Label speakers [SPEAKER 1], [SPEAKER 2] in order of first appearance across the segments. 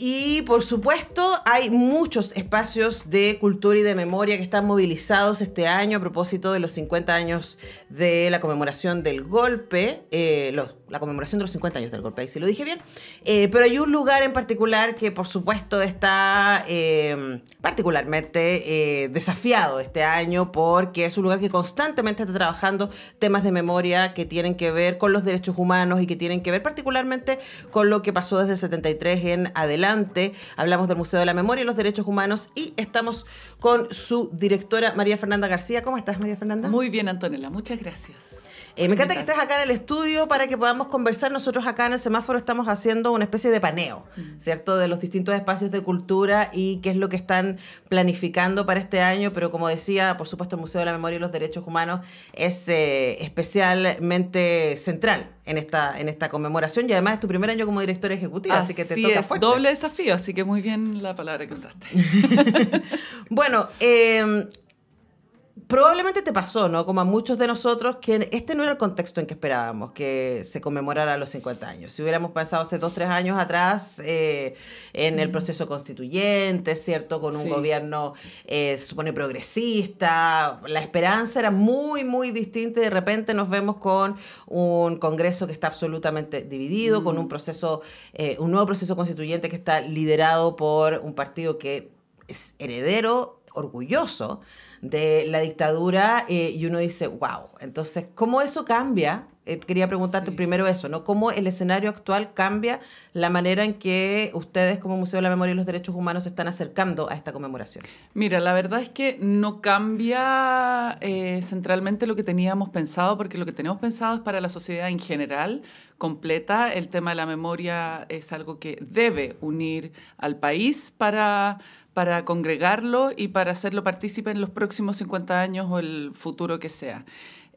[SPEAKER 1] Y por supuesto, hay muchos espacios de cultura y de memoria que están movilizados este año a propósito de los 50 años de la conmemoración del golpe. Eh, la conmemoración de los 50 años del golpe, si lo dije bien. Eh, pero hay un lugar en particular que, por supuesto, está eh, particularmente eh, desafiado este año porque es un lugar que constantemente está trabajando temas de memoria que tienen que ver con los derechos humanos y que tienen que ver particularmente con lo que pasó desde 73 en adelante. Hablamos del Museo de la Memoria y los Derechos Humanos y estamos con su directora María Fernanda García. ¿Cómo estás, María Fernanda? Muy bien, Antonella. Muchas gracias. me encanta que estés acá en el estudio para que podamos conversar, nosotros acá en el semáforo estamos haciendo una especie de paneo, mm. ¿cierto? De los distintos espacios de cultura y qué es lo que están planificando para este año, pero como decía, por supuesto, el Museo de la Memoria y los Derechos Humanos es eh, especialmente central en esta, en esta conmemoración y además es tu primer año como directora ejecutiva, así, que te toca es,
[SPEAKER 2] doble desafío, así que muy bien la palabra que usaste.
[SPEAKER 1] bueno, eh, probablemente te pasó, ¿no? Como a muchos de nosotros, que este no era el contexto en que esperábamos que se conmemorara los 50 años. Si hubiéramos pasado hace dos, tres años atrás eh, en el proceso constituyente, ¿cierto? Con un gobierno, eh, supone, progresista, la esperanza era muy, muy distinta y de repente nos vemos con un Congreso que está absolutamente dividido, con un proceso, eh, un nuevo proceso constituyente que está liderado por un partido que es heredero, orgulloso de la dictadura eh, y uno dice, wow, entonces, ¿cómo eso cambia? Eh, quería preguntarte primero eso, ¿no? ¿Cómo el escenario actual cambia la manera en que ustedes como Museo de la Memoria y los Derechos Humanos están acercando a esta conmemoración?
[SPEAKER 2] Mira, la verdad es que no cambia eh, centralmente lo que teníamos pensado, porque lo que teníamos pensado es para la sociedad en general, completa. El tema de la memoria es algo que debe unir al país para para congregarlo y para hacerlo partícipe en los próximos 50 años o el futuro que sea.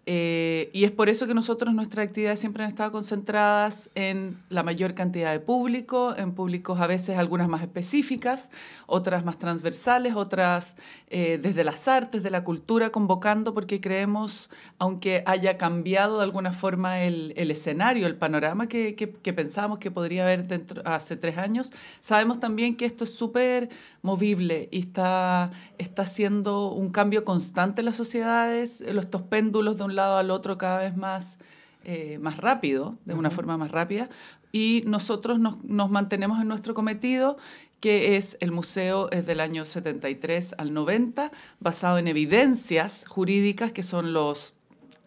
[SPEAKER 2] Eh, y es por eso que nosotros, nuestras actividades siempre han estado concentradas en la mayor cantidad de público, en públicos a veces algunas más específicas, otras más transversales, otras eh, desde las artes, de la cultura, convocando, porque creemos, aunque haya cambiado de alguna forma el, el escenario, el panorama que, que, que pensábamos que podría haber dentro, hace tres años, sabemos también que esto es súper movible y está, está haciendo un cambio constante en las sociedades, los, estos péndulos de un lado al otro cada vez más, eh, más rápido, de una forma más rápida, y nosotros nos, mantenemos en nuestro cometido, que es el museo es del año 73 al 90, basado en evidencias jurídicas, que son los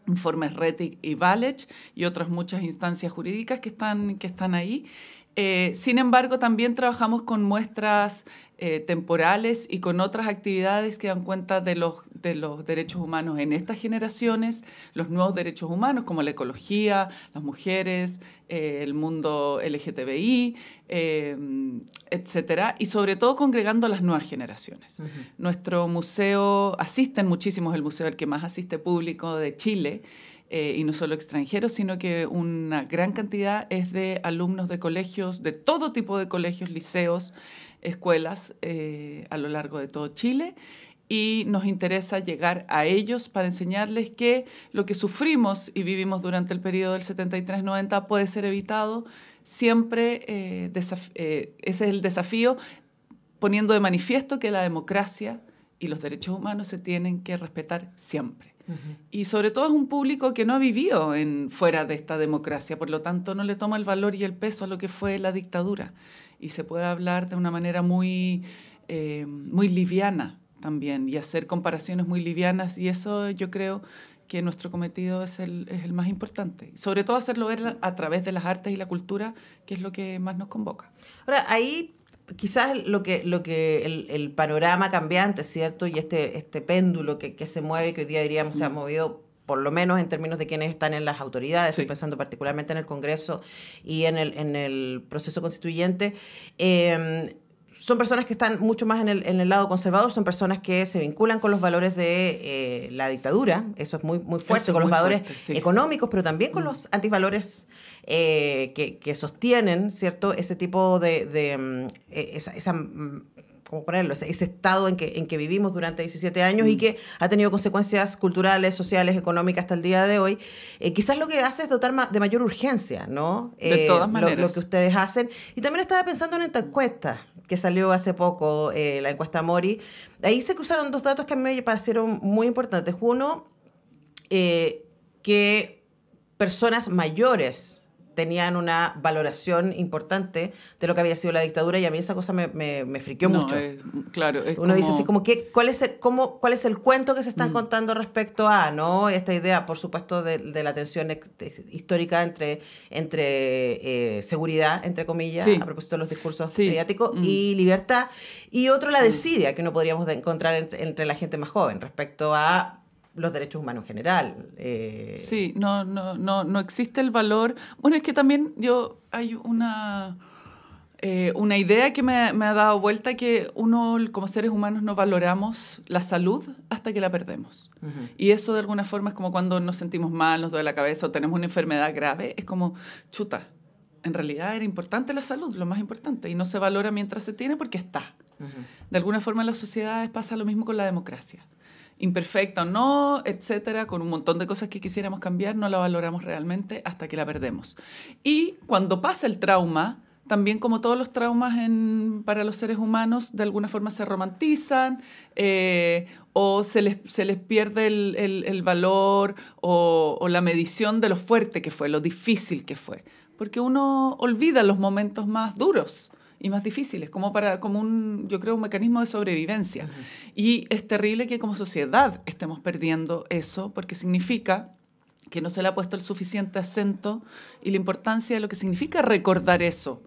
[SPEAKER 2] informes Rettig y Valech, y otras muchas instancias jurídicas que están, que están ahí. Eh, sin embargo, también trabajamos con muestras eh, temporales y con otras actividades que dan cuenta de los, de los derechos humanos en estas generaciones, los nuevos derechos humanos como la ecología, las mujeres, eh, el mundo LGTBI, etc. Eh, etcétera, y sobre todo congregando a las nuevas generaciones. Nuestro museo, asisten muchísimos, el museo al que más asiste público de Chile, y no solo extranjeros, sino que una gran cantidad es de alumnos de colegios, de todo tipo de colegios, liceos, escuelas eh, a lo largo de todo Chile y nos interesa llegar a ellos para enseñarles que lo que sufrimos y vivimos durante el periodo del 73-90 puede ser evitado. Siempre eh, eh, ese es el desafío, poniendo de manifiesto que la democracia y los derechos humanos se tienen que respetar siempre. Y sobre todo es un público que no ha vivido en, fuera de esta democracia, por lo tanto no le toma el valor y el peso a lo que fue la dictadura. Y se puede hablar de una manera muy, eh, muy liviana también y hacer comparaciones muy livianas y eso yo creo que nuestro cometido es el, es el más importante. Sobre todo
[SPEAKER 1] hacerlo ver a través de las artes y la cultura, que es lo que más nos convoca. Ahora, ahí quizás lo que, lo que el, panorama cambiante, ¿cierto? Y este, este péndulo que, se mueve, que hoy día diríamos se ha mm. movido por lo menos en términos de quienes están en las autoridades, estoy pensando particularmente en el Congreso y en el, en el proceso constituyente, em, son personas que están mucho más en el, en el, lado conservador, son personas que se vinculan con los valores de eh, la dictadura, eso es muy, muy fuerte, con los valores económicos, pero también con mm. los antivalores eh, que, sostienen, ¿cierto? Ese tipo de, de mm, e, esa, esa mm, ¿cómo ponerlo? Ese, estado en que, en que vivimos durante 17 años y mm. que ha tenido consecuencias culturales, sociales, económicas hasta el día de hoy. Eh, quizás lo que hace es dotar de mayor urgencia, ¿no? de eh, todas maneras. Lo, que ustedes hacen. Y también estaba pensando en esta encuesta que salió hace poco, la encuesta Mori. Ahí se cruzaron dos datos que a mí me parecieron muy importantes. Uno, que personas mayores tenían una valoración importante de lo que había sido la dictadura y a mí esa cosa me, me, friqueó mucho.
[SPEAKER 2] claro, Uno dice así como,
[SPEAKER 1] que, ¿cuál, es el, cuento que se están mm. contando respecto a ¿no? esta idea, por supuesto, de, la tensión histórica entre, entre eh, seguridad, entre comillas, a propósito de los discursos mediáticos, mm. y libertad? Y otro, la mm. desidia que no podríamos encontrar entre la gente más joven respecto a los derechos humanos en general. Eh. Sí, no, existe el
[SPEAKER 2] valor. Bueno, es que también yo hay una, eh, una idea que me, ha dado vuelta que uno como seres humanos no valoramos la salud hasta que la perdemos. Y eso de alguna forma es como cuando nos sentimos mal, nos duele la cabeza o tenemos una enfermedad grave, es como chuta. En realidad era importante la salud, lo más importante, y no se valora mientras se tiene porque está. De alguna forma en las sociedades pasa lo mismo con la democracia imperfecta o no, etcétera, con un montón de cosas que quisiéramos cambiar, no la valoramos realmente hasta que la perdemos. Y cuando pasa el trauma, también como todos los traumas para los seres humanos, de alguna forma se romantizan eh, o se les, pierde el, valor o, la medición de lo fuerte que fue, lo difícil que fue, porque uno olvida los momentos más duros y más difíciles, como, para, como un, yo creo, un mecanismo de sobrevivencia. Y es terrible que como sociedad estemos perdiendo eso, porque significa que no se le ha puesto el suficiente acento y la importancia de lo que significa recordar eso.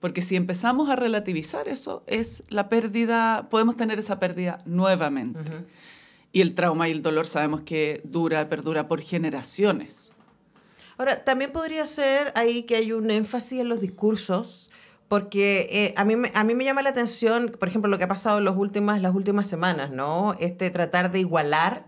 [SPEAKER 2] Porque si empezamos a relativizar eso, es la pérdida, podemos tener esa pérdida nuevamente. Y el trauma y el dolor sabemos que dura, perdura por generaciones.
[SPEAKER 1] Ahora, también podría ser ahí que hay un énfasis en los discursos porque eh, a, mí, a mí me llama la atención, por ejemplo, lo que ha pasado en los últimas, las últimas semanas, ¿no? Este tratar de igualar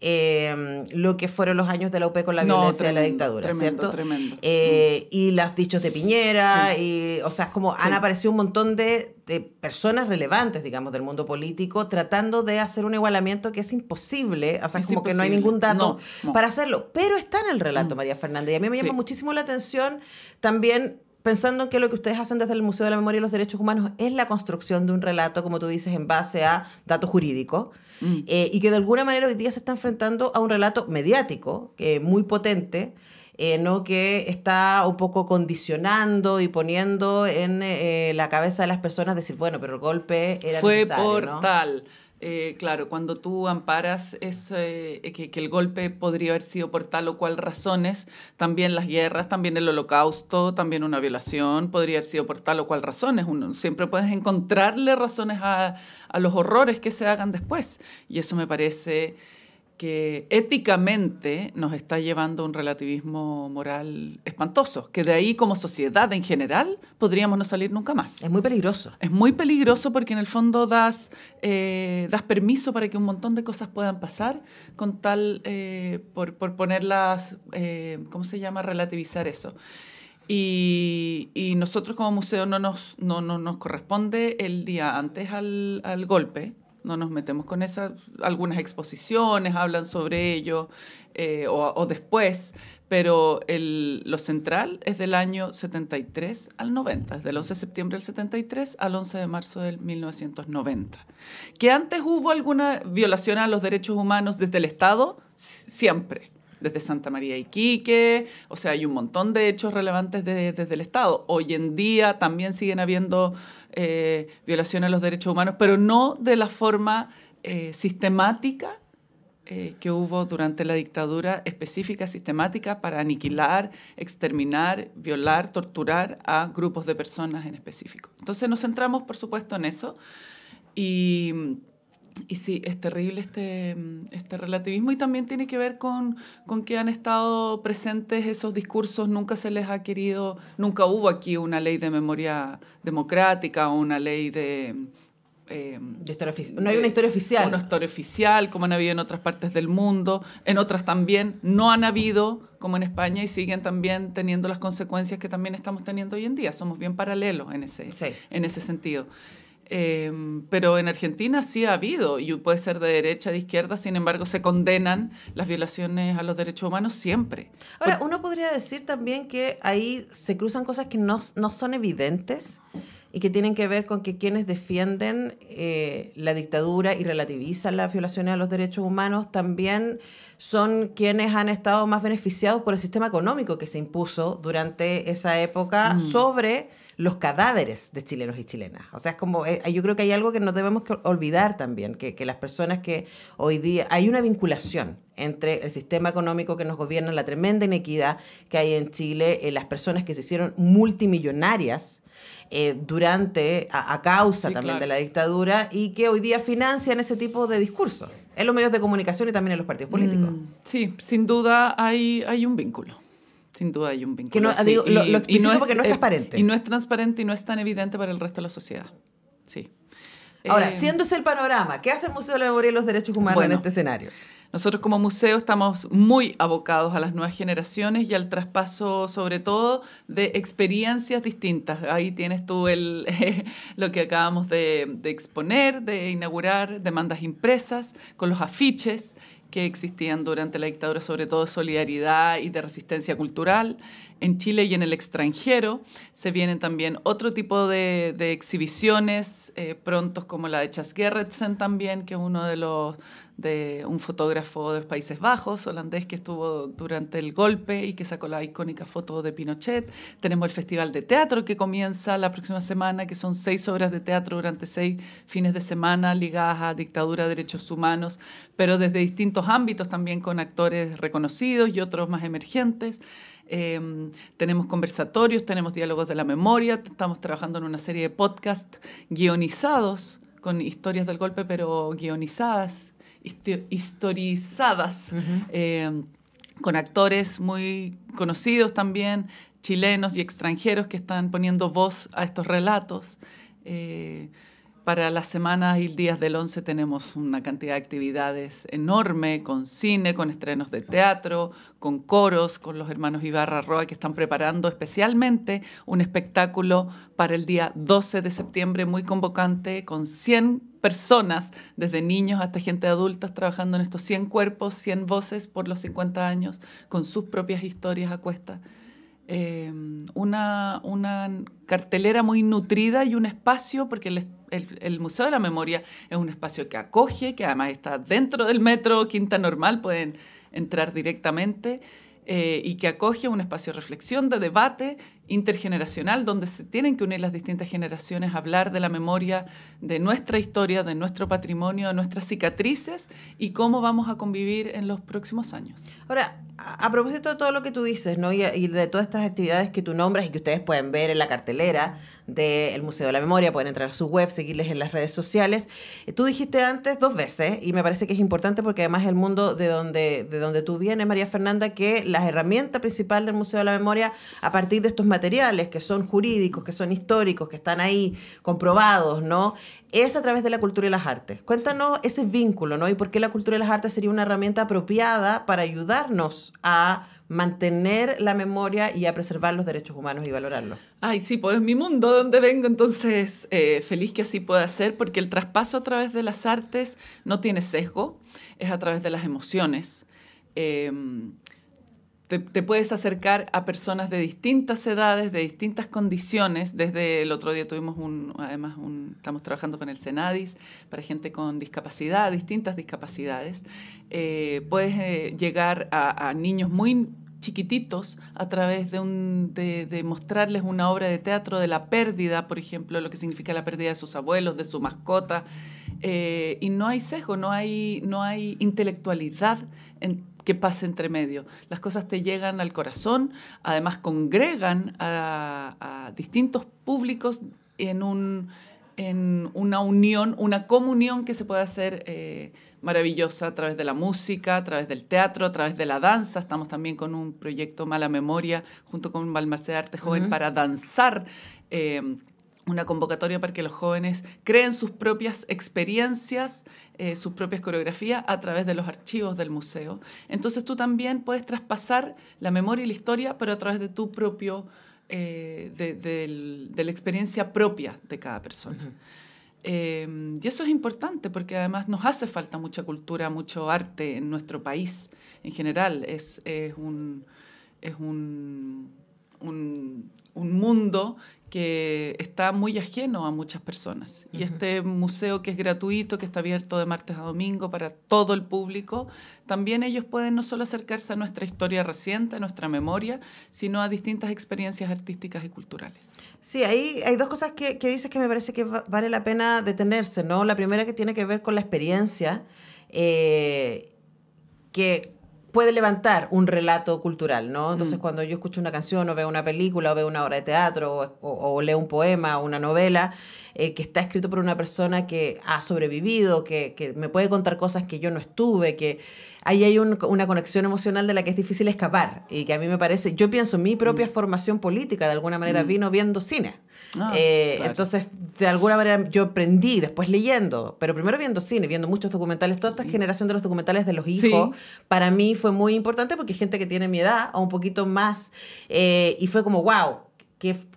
[SPEAKER 1] eh, lo que fueron los años de la UP con la violencia de la dictadura, ¿cierto? Tremendo. Eh, y los dichos de Piñera, y, o sea, es como han aparecido un montón de, personas relevantes, digamos, del mundo político, tratando de hacer un igualamiento que es imposible, o sea, como que no hay ningún dato para hacerlo. Pero está en el relato, mm. María Fernández, y a mí me llama muchísimo la atención también pensando en que lo que ustedes hacen desde el Museo de la Memoria y los Derechos Humanos es la construcción de un relato, como tú dices, en base a datos jurídicos, mm. eh, y que de alguna manera hoy día se está enfrentando a un relato mediático muy potente, eh, ¿no? que está un poco condicionando y poniendo en eh, la cabeza de las personas decir, bueno, pero el golpe era Fue por tal
[SPEAKER 2] eh, claro, cuando tú amparas eh, que, el golpe podría haber sido por tal o cual razones, también las guerras, también el holocausto, también una violación, podría haber sido por tal o cual razones. Uno siempre puedes encontrarle razones a, a los horrores que se hagan después. Y eso me parece que éticamente nos está llevando a un relativismo moral espantoso, que de ahí como sociedad en general podríamos no salir nunca más. Es muy peligroso. Es muy peligroso porque en el fondo das, eh, das permiso para que un montón de cosas puedan pasar con tal, eh, por, por, ponerlas, eh, ¿cómo se llama? Relativizar eso. Y, y nosotros como museo no nos, no, no nos corresponde el día antes al, al golpe, no nos metemos con esas, algunas exposiciones hablan sobre ello eh, o, después, pero lo central es del año 73 al 90, del 11 de septiembre del 73 al 11 de marzo del 1990. Que antes hubo alguna violación a los derechos humanos desde el Estado, siempre desde Santa María Iquique, o sea, hay un montón de hechos relevantes desde el Estado. Hoy en día también siguen habiendo eh, violaciones a los derechos humanos, pero no de la forma eh, sistemática eh, que hubo durante la dictadura específica, sistemática, para aniquilar, exterminar, violar, torturar a grupos de personas en específico. Entonces nos centramos, por supuesto, en eso. Y y sí, es terrible este, este relativismo y también tiene que ver con, con que han estado presentes esos discursos, nunca se les ha querido, nunca hubo aquí una ley de memoria democrática o una ley de... Em, no hay una historia oficial. Una historia oficial, como han habido en otras partes del mundo, en otras también no han habido, como en España, y siguen también teniendo las consecuencias que también estamos teniendo hoy en día. Somos bien paralelos en ese, en ese sentido. Em, pero en Argentina sí ha habido, y puede ser de derecha, de izquierda, sin embargo, se condenan las violaciones a los derechos humanos siempre.
[SPEAKER 1] Ahora, uno podría decir también que ahí se cruzan cosas que no, no son evidentes y que tienen que ver con que quienes defienden eh, la dictadura y relativizan las violaciones a los derechos humanos también son quienes han estado más beneficiados por el sistema económico que se impuso durante esa época mm. sobre los cadáveres de chilenos y chilenas. O sea, es como, eh, yo creo que hay algo que no debemos olvidar también, que, las personas que hoy día, hay una vinculación entre el sistema económico que nos gobierna, la tremenda inequidad que hay en Chile, eh, las personas que se hicieron multimillonarias eh, durante, a, causa también de la dictadura, y que hoy día financian ese tipo de discurso en los medios de comunicación y también en los partidos políticos. Mm, sí, sin duda hay, hay un vínculo.
[SPEAKER 2] Sin duda hay un vínculo. y, no es, eh, transparente. Y no es transparente y no es tan evidente para el resto de la sociedad. Sí. Ahora, eh, siendo
[SPEAKER 1] ese el panorama, ¿qué hace el Museo de la Memoria y los Derechos Humanos en este escenario?
[SPEAKER 2] Nosotros como museo estamos muy abocados a las nuevas generaciones y al traspaso sobre todo de experiencias distintas. Ahí tienes tú el, lo que acabamos de exponer, de inaugurar, demandas impresas, con los afiches que existían durante la dictadura, sobre todo de solidaridad y de resistencia cultural, en Chile y en el extranjero. Se vienen también otro tipo de, exhibiciones, eh, prontos como la de Chas Gerretsen también, que es uno de los de un fotógrafo de los Países Bajos, holandés, que estuvo durante el golpe y que sacó la icónica foto de Pinochet. Tenemos el Festival de Teatro que comienza la próxima semana, que son seis obras de teatro durante seis fines de semana ligadas a dictadura, derechos humanos, pero desde distintos ámbitos también con actores reconocidos y otros más emergentes. Em, tenemos conversatorios, tenemos diálogos de la memoria, estamos trabajando en una serie de podcasts guionizados con historias del golpe, pero guionizadas, historizadas, em, con actores muy conocidos también, chilenos y extranjeros que están poniendo voz a estos relatos. Eh, para las semanas y días del 11 tenemos una cantidad de actividades enorme, con cine, con estrenos de teatro, con coros, con los hermanos Ibarra Roa que están preparando especialmente un espectáculo para el día 12 de septiembre muy convocante, con 100 personas, desde niños hasta gente adulta, trabajando en estos 100 cuerpos, 100 voces por los 50 años, con sus propias historias a cuesta. Eh, una, una cartelera muy nutrida y un espacio, porque el el, Museo de la Memoria es un espacio que acoge, que además está dentro del metro Quinta Normal, pueden entrar directamente, eh, y que acoge un espacio de reflexión, de debate, intergeneracional, donde se tienen que unir las distintas generaciones, hablar de la memoria, de nuestra historia, de nuestro patrimonio, de nuestras cicatrices y cómo vamos a convivir en los próximos años.
[SPEAKER 1] Ahora, a, propósito de todo lo que tú dices, ¿no? Y, de todas estas actividades que tú nombras y que ustedes pueden ver en la cartelera del Museo de la Memoria, pueden entrar a su web, seguirles en las redes sociales. Eh, tú dijiste antes dos veces, y me parece que es importante porque además el mundo de donde, de donde tú vienes, María Fernanda, que la herramienta principal del Museo de la Memoria, a partir de estos materiales que son jurídicos, que son históricos, que están ahí comprobados, ¿no? Es a través de la cultura y las artes. Cuéntanos ese vínculo, ¿no? Y por qué la cultura y las artes sería una herramienta apropiada para ayudarnos a mantener la memoria y a preservar los derechos humanos y valorarlos.
[SPEAKER 2] Ay, sí, pues es mi mundo donde vengo, entonces eh, feliz que así pueda ser, porque el traspaso a través de las artes no tiene sesgo, es a través de las emociones. Em, te, puedes acercar a personas de distintas edades, de distintas condiciones. Desde el otro día tuvimos un, además, un, estamos trabajando con el Senadis para gente con discapacidad, distintas discapacidades. Eh, puedes eh, llegar a, niños muy chiquititos a través de, un, de, mostrarles una obra de teatro de la pérdida, por ejemplo, lo que significa la pérdida de sus abuelos, de su mascota. Eh, y no hay sesgo, no hay, no hay intelectualidad en que pasa entre medio. Las cosas te llegan al corazón, además congregan a, distintos públicos en, un, en una unión, una comunión que se puede hacer eh, maravillosa a través de la música, a través del teatro, a través de la danza. Estamos también con un proyecto Mala Memoria junto con Balmarce de Arte Joven para danzar. Eh, una convocatoria para que los jóvenes creen sus propias experiencias, eh, sus propias coreografías a través de los archivos del museo. Entonces tú también puedes traspasar la memoria y la historia, pero a través de tu propio, eh, de, la experiencia propia de cada persona. Em, y eso es importante porque además nos hace falta mucha cultura, mucho arte en nuestro país en general. es un... Es un un, mundo que está muy ajeno a muchas personas. Y este museo que es gratuito, que está abierto de martes a domingo para todo el público, también ellos pueden no solo acercarse a nuestra historia reciente, a nuestra memoria, sino a distintas experiencias artísticas y culturales.
[SPEAKER 1] Sí, ahí hay dos cosas que, que dices que me parece que vale la pena detenerse, ¿no? La primera que tiene que ver con la experiencia, eh, que puede levantar un relato cultural, ¿no? Entonces, mm. cuando yo escucho una canción o veo una película o veo una obra de teatro o, leo un poema o una novela eh, que está escrito por una persona que ha sobrevivido, que, me puede contar cosas que yo no estuve, que ahí hay una conexión emocional de la que es difícil escapar y que a mí me parece, yo pienso, mi propia mm. formación política de alguna manera mm. vino viendo cine. Ah, eh, entonces, de alguna manera yo aprendí después leyendo, pero primero viendo cine, viendo muchos documentales, toda esta mm. generación de los documentales de los hijos, para mí fue muy importante porque hay gente que tiene mi edad o un poquito más, eh, y fue como, wow,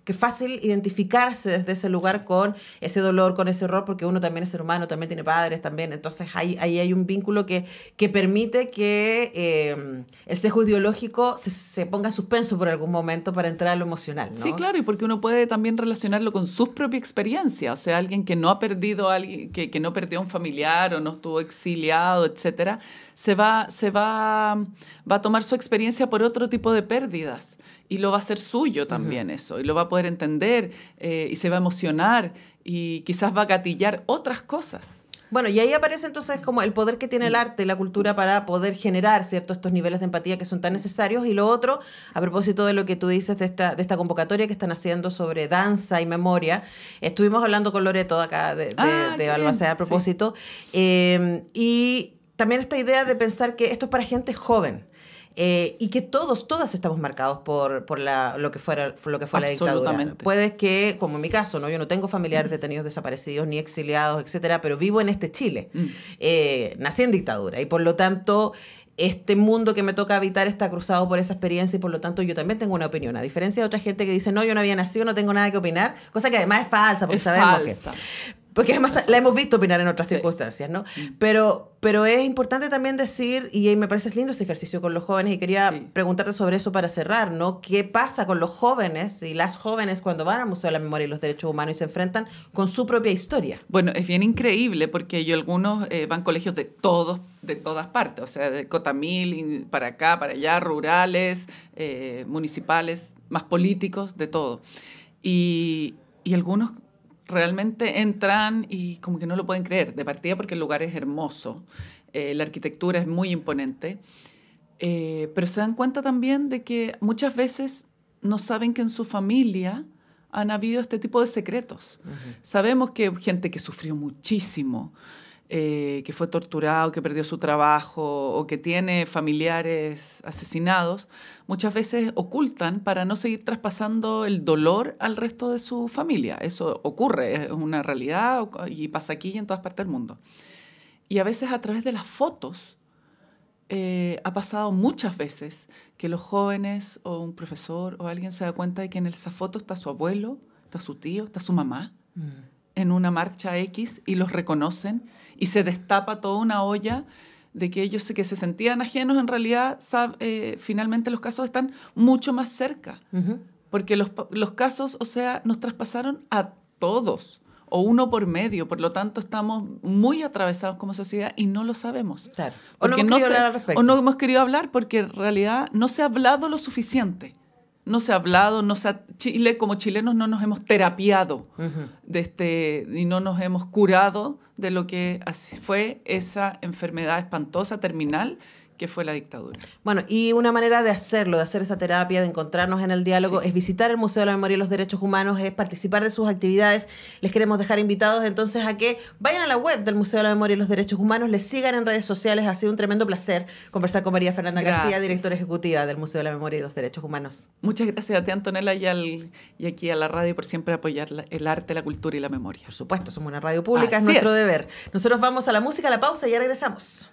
[SPEAKER 1] que fácil identificarse desde ese lugar con ese dolor, con ese horror, porque uno también es ser humano, también tiene padres, también. Entonces ahí, ahí hay un vínculo que, que permite que eh, el sesgo ideológico se, se, ponga en suspenso por algún momento para entrar a lo emocional. Sí,
[SPEAKER 2] claro, y porque uno puede también relacionarlo con su propia experiencia, o sea, alguien que no ha perdido a alguien, que, que no perdió a un familiar o no estuvo exiliado, etcétera, se va, se va, va a tomar su experiencia por otro tipo de pérdidas y lo va a hacer suyo también eso, y lo va a poder entender eh, y se va a emocionar y quizás va a gatillar otras cosas.
[SPEAKER 1] Bueno, y ahí aparece entonces como el poder que tiene el mm. arte y la cultura para poder generar, ¿cierto?, estos niveles de empatía que son tan necesarios. Y lo otro, a propósito de lo que tú dices de esta, convocatoria que están haciendo sobre danza y memoria, estuvimos hablando con Loreto acá de, de, ah, de a propósito, eh, y también esta idea de pensar que esto es para gente joven. Eh, y que todos, todas estamos marcados por, por lo que, fuera, lo que fue la dictadura. Puedes que, como en mi caso, ¿no? yo no tengo familiares mm. detenidos, desaparecidos, ni exiliados, etcétera, pero vivo en este Chile. Mm. Eh, nací en dictadura y por lo tanto este mundo que me toca habitar está cruzado por esa experiencia y por lo tanto yo también tengo una opinión. A diferencia de otra gente que dice, no, yo no había nacido, no tengo nada que opinar, cosa que además es falsa, porque sabemos que porque además la hemos visto opinar en otras circunstancias, ¿no? Mm. Pero, pero es importante también decir, y me parece lindo ese ejercicio con los jóvenes, y quería preguntarte sobre eso para cerrar, ¿no? ¿Qué pasa con los jóvenes y las jóvenes cuando van al Museo de la Memoria y los Derechos Humanos y se enfrentan con su propia historia?
[SPEAKER 2] Bueno, es bien increíble porque yo algunos eh, van a colegios de todos de todas partes, o sea, de Cotamil, para acá, para allá, rurales, eh, municipales, más políticos, de todo. Y, y algunos realmente entran y como que no lo pueden creer, de partida porque el lugar es hermoso, eh, la arquitectura es muy imponente, eh, pero se dan cuenta también de que muchas veces no saben que en su familia han habido este tipo de secretos. Sabemos que gente que sufrió muchísimo, eh, que fue torturado, que perdió su trabajo o que tiene familiares asesinados, muchas veces ocultan para no seguir traspasando el dolor al resto de su familia. Eso ocurre, es una realidad y pasa aquí y en todas partes del mundo. Y a veces a través de las fotos eh, ha pasado muchas veces que los jóvenes o un profesor o alguien se da cuenta de que en esa foto está su abuelo, está su tío, está su mamá. Mm en una marcha X y los reconocen y se destapa toda una olla de que ellos que se sentían ajenos, en realidad eh, finalmente los casos están mucho más cerca. Porque los, los, casos, o sea, nos traspasaron a todos, o uno por medio, por lo tanto estamos muy atravesados como sociedad y no lo sabemos. no O no hemos querido hablar porque en realidad no se ha hablado lo suficiente no se ha hablado, no se Chile como chilenos no nos hemos terapiado este, y no nos hemos curado de lo que fue esa enfermedad espantosa terminal que fue la dictadura.
[SPEAKER 1] Bueno, y una manera de hacerlo, de hacer esa terapia, de encontrarnos en el diálogo, es visitar el Museo de la Memoria y los Derechos Humanos, es participar de sus actividades. Les queremos dejar invitados entonces a que vayan a la web del Museo de la Memoria y los Derechos Humanos, les sigan en redes sociales. Ha sido un tremendo placer conversar con María Fernanda García, directora ejecutiva del Museo de la Memoria y los Derechos Humanos. Muchas gracias
[SPEAKER 2] a ti, Antonella, y, al, aquí a la radio por siempre apoyar el arte, la cultura y la memoria. Por supuesto,
[SPEAKER 1] somos una radio pública, es nuestro deber. Nosotros vamos a la música, a la pausa y ya regresamos.